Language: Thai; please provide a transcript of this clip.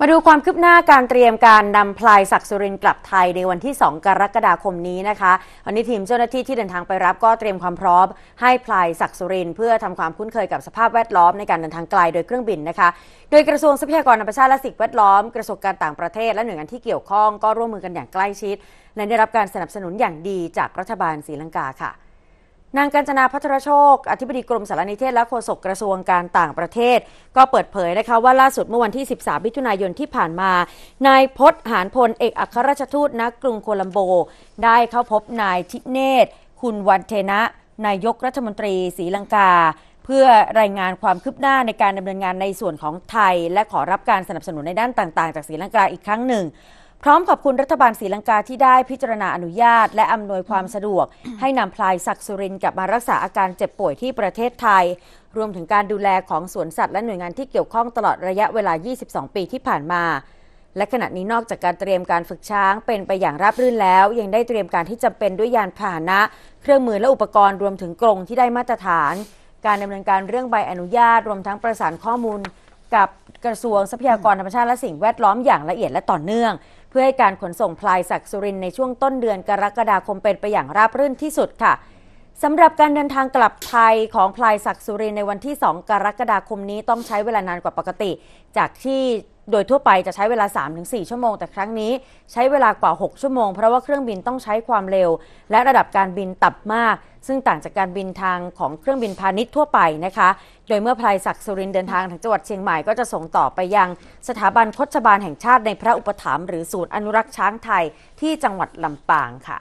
มาดูความคืบหน้าการเตรียมการนำพลายศักดิ์สุรินกลับไทยในวันที่ 2กรกฎาคมนี้นะคะวันนี้ทีมเจ้าหน้าที่ที่เดินทางไปรับก็เตรียมความพร้อม ให้พลายศักดิ์สุรินเพื่อทำความคุ้นเคยกับสภาพแวดล้อมในการเดินทางไกลโดยเครื่องบินนะคะ โดยกระทรวงทรัพยากรธรรมชาติและสิ่งแวดล้อม กระทรวงการต่างประเทศและหน่วยงานที่เกี่ยวข้องก็ร่วมมือกันอย่างใกล้ชิดและได้รับการสนับสนุนอย่างดีจากรัฐบาลศรีลังกาค่ะนางกัญจนาพัทรโชค อธิบดีกรมสารนิเทศและโฆษกกระทรวงการต่างประเทศ ก็เปิดเผยนะคะว่าล่าสุดเมื่อวันที่ 13 มิถุนายนที่ผ่านมา นายพศหานพลเอกอัครราชทูตณกรุงโคลัมโบได้เข้าพบนายทิเนศคุณวันเทนะนายกรัฐมนตรีศรีลังกา เพื่อรายงานความคืบหน้าในการดำเนินงานในส่วนของไทย และขอรับการสนับสนุนในด้านต่างๆ จากศรีลังกาอีกครั้งหนึ่งพร้อมขอบคุณรัฐบาลศรีลังกาที่ได้พิจารณาอนุญาต และอำนวยความสะดวก ให้นำพลายศักสุรินกลับมารักษาอาการเจ็บป่วยที่ประเทศไทย รวมถึงการดูแลของสวนสัตว์และหน่วยงานที่เกี่ยวข้องตลอดระยะเวลา 22 ปีที่ผ่านมา และขณะนี้นอกจากการเตรียมการฝึกช้างเป็นไปอย่างราบรื่นแล้วยังได้เตรียมการที่จำเป็นด้วยยานพาหนะ เครื่องมือและอุปกรณ์รวมถึงกรงที่ได้มาตรฐาน การดำเนินการเรื่องใบอนุญาตรวมทั้งประสานข้อมูล กับกระทรวงทรัพยากรธรรมชาติและสิ่งแวดล้อมอย่างละเอียดและต่อเนื่องพื่อให้การขนส่งพลายศักสุรินในช่วงต้นเดือนกรกฎาคมเป็นไปอย่างราบรื่นที่สุดค่ะสำหรับการเดินทางกลับไทยของพลายศักสุรินในวันที่ 2 กรกฎาคมนี้ต้องใช้เวลานานกว่าปกติจากที่โดยทั่วไปจะใช้เวลา 3-4 ชั่วโมง แต่ครั้งนี้ใช้เวลากว่า 6 ชั่วโมง เพราะว่าเครื่องบินต้องใช้ความเร็ว และระดับการบินต่ำมาก ซึ่งต่างจากการบินทางของเครื่องบินพาณิชย์ทั่วไปนะคะ โดยเมื่อพลายศักดิ์สุรินเดินทางถึงจังหวัดเชียงใหม่ก็จะส่งต่อไปยังสถาบันคชบาลแห่งชาติในพระอุปถัมภ์หรือศูนย์อนุรักษ์ช้างไทยที่จังหวัดลำปางค่ะ